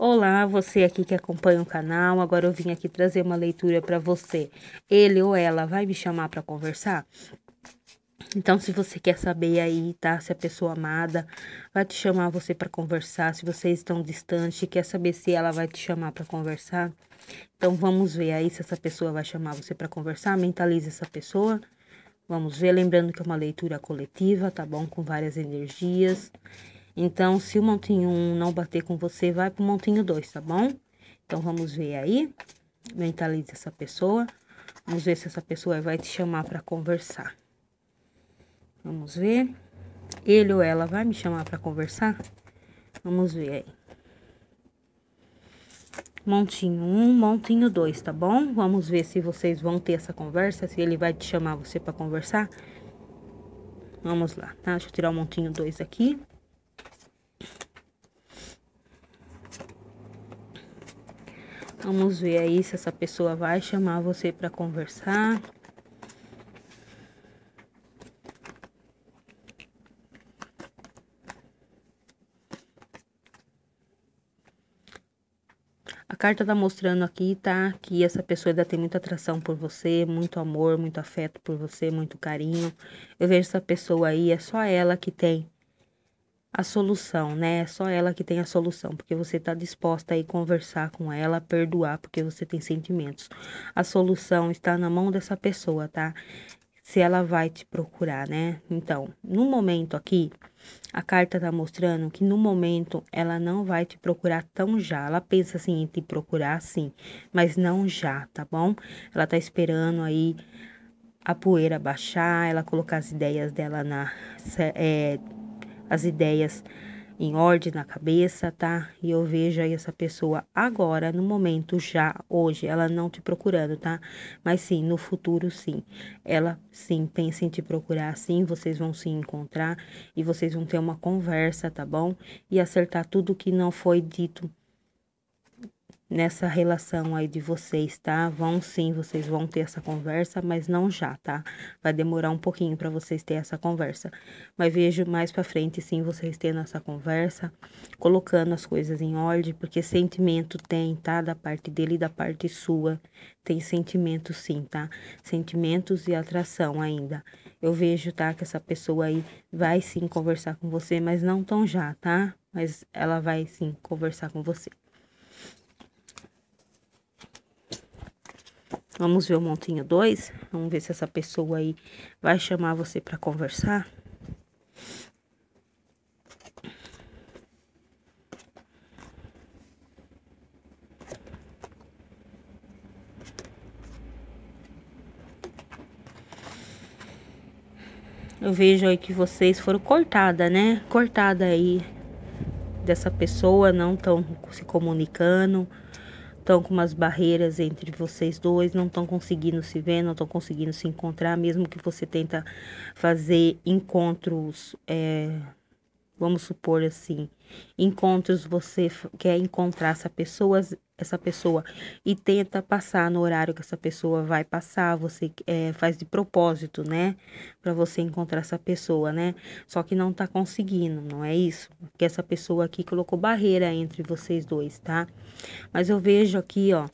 Olá, você aqui que acompanha o canal. Agora eu vim aqui trazer uma leitura para você. Ele ou ela vai me chamar para conversar? Então, se você quer saber aí, tá? Se a pessoa amada vai te chamar você para conversar, se vocês estão distantes, quer saber se ela vai te chamar para conversar? Então, vamos ver aí se essa pessoa vai chamar você para conversar. Mentalize essa pessoa. Vamos ver, lembrando que é uma leitura coletiva, tá bom? Com várias energias. Então, se o montinho 1 um não bater com você, vai pro montinho 2, tá bom? Então, vamos ver aí. Mentalize essa pessoa. Vamos ver se essa pessoa vai te chamar para conversar. Vamos ver. Ele ou ela vai me chamar para conversar? Vamos ver aí. Montinho 1, um, montinho 2, tá bom? Vamos ver se vocês vão ter essa conversa, se ele vai te chamar você para conversar. Vamos lá, tá? Deixa eu tirar o montinho 2 aqui. Vamos ver aí se essa pessoa vai chamar você para conversar. A carta tá mostrando aqui, tá? Que essa pessoa ainda tem muita atração por você, muito amor, muito afeto por você, muito carinho. Eu vejo essa pessoa aí, é só ela que tem a solução, né? É só ela que tem a solução, porque você está disposta a ir conversar com ela, perdoar, porque você tem sentimentos. A solução está na mão dessa pessoa, tá? Se ela vai te procurar, né? Então, no momento aqui, a carta tá mostrando que no momento ela não vai te procurar tão já. Ela pensa assim em te procurar sim, mas não já, tá bom? Ela tá esperando aí a poeira baixar, ela colocar as ideias dela na é, as ideias em ordem na cabeça, tá? E eu vejo aí essa pessoa agora, no momento, já, hoje, ela não te procurando, tá? Mas sim, no futuro, sim. Ela, sim, pensa em te procurar, sim, vocês vão se encontrar e vocês vão ter uma conversa, tá bom? E acertar tudo que não foi dito nessa relação aí de vocês, tá? Vão sim, vocês vão ter essa conversa, mas não já, tá? Vai demorar um pouquinho para vocês ter essa conversa. Mas vejo mais para frente sim vocês tendo essa conversa, colocando as coisas em ordem, porque sentimento tem, tá? Da parte dele e da parte sua. Tem sentimento sim, tá? Sentimentos e atração ainda. Eu vejo, tá, que essa pessoa aí vai sim conversar com você, mas não tão já, tá? Mas ela vai sim conversar com você. Vamos ver o montinho 2. Vamos ver se essa pessoa aí vai chamar você para conversar. Eu vejo aí que vocês foram cortada, né? Cortada aí dessa pessoa, não estão se comunicando estão com umas barreiras entre vocês dois, não estão conseguindo se ver, não estão conseguindo se encontrar, mesmo que você tenta fazer encontros é, vamos supor assim, encontros você quer encontrar essa pessoa, essa pessoa e tenta passar no horário que essa pessoa vai passar, você é, faz de propósito, né, para você encontrar essa pessoa, né? Só que não tá conseguindo, não é isso? porque essa pessoa aqui colocou barreira entre vocês dois, tá? Mas eu vejo aqui, ó,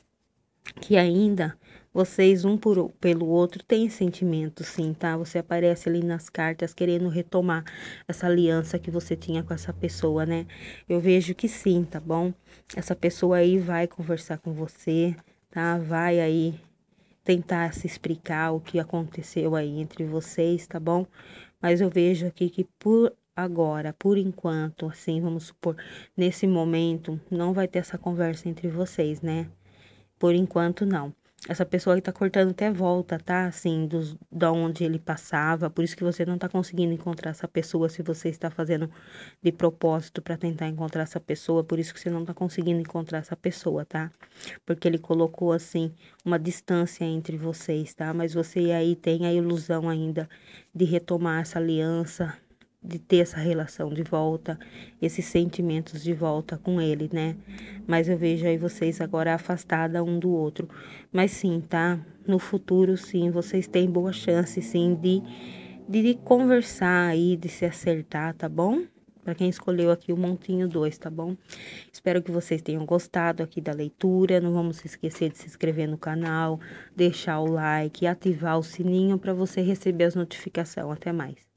que ainda vocês, um por, pelo outro, têm sentimento, sim, tá? Você aparece ali nas cartas querendo retomar essa aliança que você tinha com essa pessoa, né? Eu vejo que sim, tá bom? Essa pessoa aí vai conversar com você, tá? Vai aí tentar se explicar o que aconteceu aí entre vocês, tá bom? Mas eu vejo aqui que por agora, por enquanto, assim, vamos supor, nesse momento, não vai ter essa conversa entre vocês, né? Por enquanto, não essa pessoa que tá cortando até volta, tá? Assim, dos, da onde ele passava. Por isso que você não tá conseguindo encontrar essa pessoa se você está fazendo de propósito para tentar encontrar essa pessoa. Por isso que você não tá conseguindo encontrar essa pessoa, tá? Porque ele colocou, assim, uma distância entre vocês, tá? Mas você aí tem a ilusão ainda de retomar essa aliança, de ter essa relação de volta, esses sentimentos de volta com ele, né? Mas eu vejo aí vocês agora afastada um do outro. Mas sim, tá? No futuro, sim, vocês têm boa chance, sim, de, de, de conversar aí, de se acertar, tá bom? para quem escolheu aqui o montinho 2, tá bom? Espero que vocês tenham gostado aqui da leitura. Não vamos esquecer de se inscrever no canal, deixar o like, ativar o sininho para você receber as notificações. Até mais.